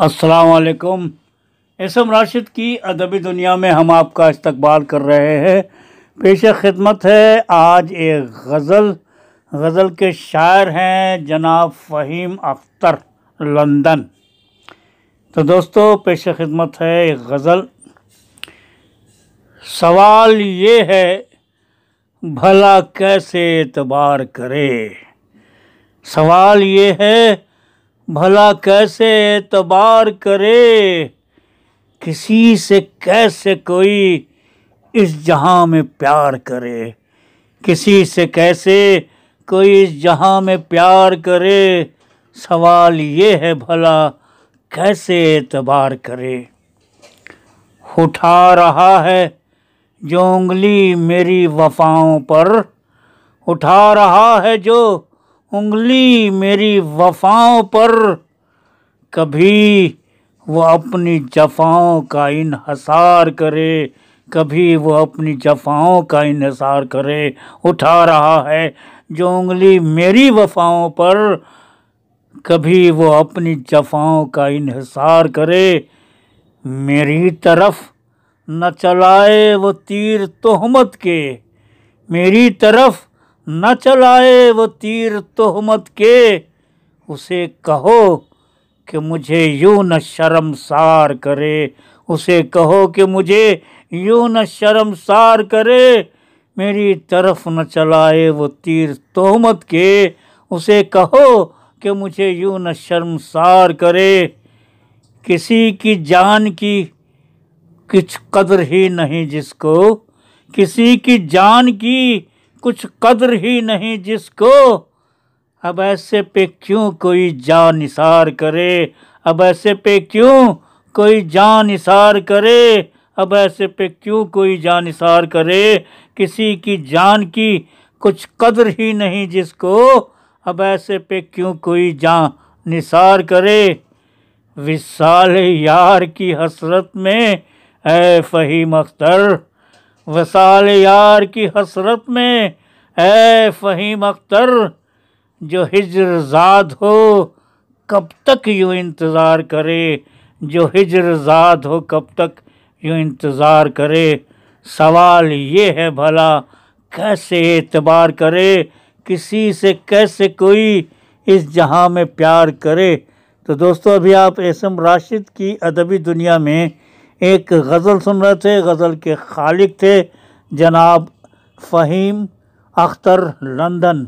असलकुम S M Rashid की अदबी दुनिया में हम आपका इस्तबाल कर रहे हैं पेश खिदमत है आज एक गज़ल गज़ल के शायर हैं जनाब फ़हीम अख्तर लंदन तो दोस्तों पेश खिदमत है एक गज़ल सवाल ये है भला कैसे एतबार करे सवाल ये है भला कैसे एतबार करे किसी से कैसे कोई इस जहाँ में प्यार करे किसी से कैसे कोई इस जहाँ में प्यार करे सवाल ये है भला कैसे एतबार करे उठा रहा है जो उंगली मेरी वफाओं पर उठा रहा है जो उंगली मेरी वफाओं पर कभी वो अपनी जफाओं का इनहसार करे कभी वो अपनी जफाओं का इनहसार करे उठा रहा है जो उंगली मेरी वफाओं पर कभी वो अपनी जफाओं का इनहसार करे मेरी तरफ न चलाए वो तीर तोहमत के मेरी तरफ न चलाए वो तीर तोहमत के उसे कहो कि मुझे यूं न शर्मसार करे उसे कहो कि मुझे यूं न शर्मसार करे मेरी तरफ न चलाए वो तीर तोहमत के उसे कहो कि मुझे यूं न शर्मसार करे किसी की जान की कुछ कदर ही नहीं जिसको किसी की जान की कुछ कदर ही नहीं जिसको अब ऐसे पे क्यों कोई जान इशार करे अब ऐसे पे क्यों कोई जान इशार करे अब ऐसे पे क्यों कोई जान इशार करे किसी की जान की कुछ कदर ही नहीं जिसको अब ऐसे पे क्यों कोई जान निसार करे विशाल यार की हसरत में ए फ़हीम अख्तर वसाल यार की हसरत में ए फ़हीम अख्तर जो हिजरजाद हो कब तक यूँ इंतज़ार करे जो हिजरजाद हो कब तक यूँ इंतज़ार करे सवाल ये है भला कैसे एतबार करे किसी से कैसे कोई इस जहां में प्यार करे तो दोस्तों अभी आप एसम राशिद की अदबी दुनिया में एक गज़ल सुन रहे थे गज़ल के खालिक थे जनाब फ़हीम अख्तर लंदन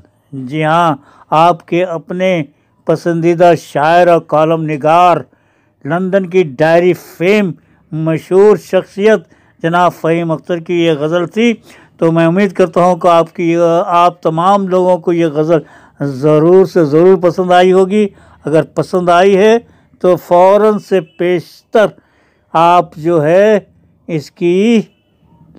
जी हाँ आपके अपने पसंदीदा शायर और कॉलम नगार लंदन की डायरी फेम मशहूर शख्सियत जनाब फ़हीम अख्तर की ये गज़ल थी तो मैं उम्मीद करता हूँ कि आपकी आप तमाम लोगों को ये गज़ल ज़रूर से ज़रूर पसंद आई होगी अगर पसंद आई है तो फ़ौर से पेशतर आप जो है इसकी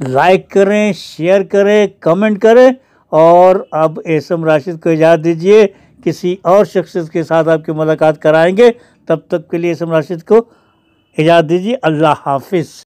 लाइक करें शेयर करें कमेंट करें और अब एसम राशिद को इजाज़त दीजिए किसी और शख्सियत के साथ आपकी मुलाकात कराएंगे तब तक के लिए एसम राशिद को इजाज़त दीजिए अल्लाह हाफिज़